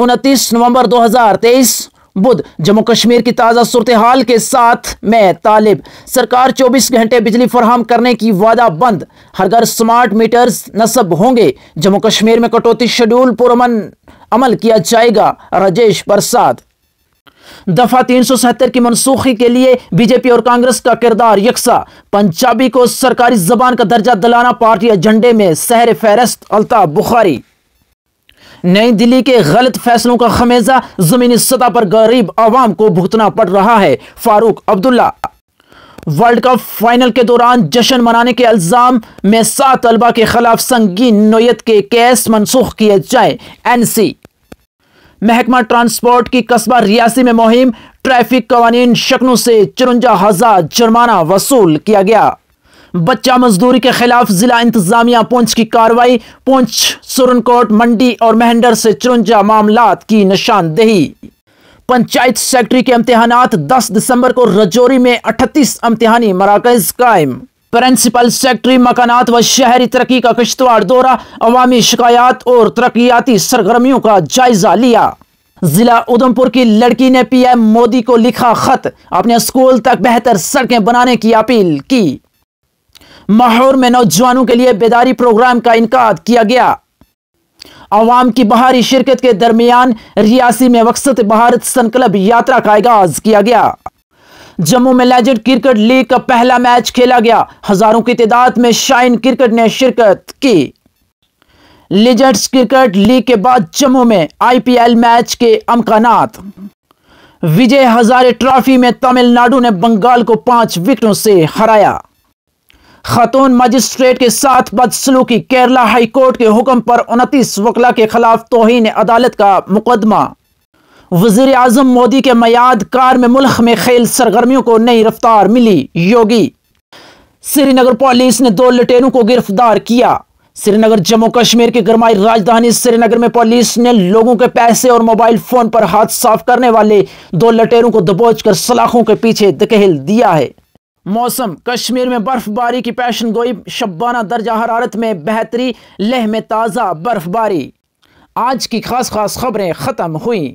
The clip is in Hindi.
उनतीस नवंबर 2023 बुध जम्मू कश्मीर की ताज़ा सूरत हाल के साथ मैं तालिब सरकार 24 घंटे बिजली फराहम करने की वादा बंद हर घर स्मार्ट मीटर्स नस्ब होंगे जम्मू कश्मीर में कटौती शेड्यूल पुरमन अमल किया जाएगा राजेश प्रसाद दफा तीन सौ सहत्तर की मनसूखी के लिए बीजेपी और कांग्रेस का किरदार यकसा पंजाबी को सरकारी जबान का दर्जा दिलाना पार्टी एजेंडे में सहर फहरस्त अलता बुखारी नई दिल्ली के गलत फैसलों का खमेजा जमीनी सतह पर गरीब आवाम को भुगतना पड़ रहा है Farooq Abdullah world cup final के दौरान जश्न मनाने के अल्जाम में सात तलबा के खिलाफ संगीन नोयत के केस मनसूख किए जाए एन सी महकमा ट्रांसपोर्ट की कस्बा रियासी में मुहिम ट्रैफिक कवानीन शक्नों से चुरुंजा हजार जुर्माना वसूल किया गया बच्चा मजदूरी के खिलाफ जिला इंतजामिया पुंछ की कार्रवाई पुंछ सुरनकोट मंडी और महेंडर से चुरुंजा मामला की निशानदेही पंचायत सेक्रेटरी के इम्तहान 10 दिसंबर को रजौरी में 38 इम्तहानी मराकज कायम प्रिंसिपल सेक्रेटरी मकानात व शहरी तरक्की का किश्तवाड़ दौरा अवामी शिकायत और तरक्याती सरगर्मियों का जायजा लिया जिला उधमपुर की लड़की ने पीएम मोदी को लिखा खत अपने स्कूल तक बेहतर सड़कें बनाने की अपील की माहौर में नौजवानों के लिए बेदारी प्रोग्राम का इनका किया गया आवाम की बाहरी शिरकत के दरमियान रियासी में वक्सत भारत संकल्प यात्रा का आगाज किया गया जम्मू में लेजेंड क्रिकेट लीग का पहला मैच खेला गया हजारों की तादाद में शाइन क्रिकेट ने शिरकत की लेजेंड्स क्रिकेट लीग के बाद जम्मू में आईपीएल मैच के अमकान विजय हजारे ट्रॉफी में तमिलनाडु ने बंगाल को पांच विकेटों से हराया खातून मजिस्ट्रेट के साथ बदसलूकी केरला हाईकोर्ट के हुक्म पर उनतीस वकला के खिलाफ तोहन अदालत का मुकदमा वजीर अजम मोदी के मैयाद कार में मुल्क में खेल सरगर्मियों को नई रफ्तार मिली योगी श्रीनगर पुलिस ने दो लटेरों को गिरफ्तार किया श्रीनगर जम्मू कश्मीर की गरमाई राजधानी श्रीनगर में पुलिस ने लोगों के पैसे और मोबाइल फोन पर हाथ साफ करने वाले दो लटेरों को दबोच कर सलाखों के पीछे धकेल दिया है मौसम कश्मीर में बर्फबारी की पैशन गोई शब्बाना दर्जा हरारत में बेहतरी लह में ताज़ा बर्फबारी आज की खास खास खबरें ख़त्म हुई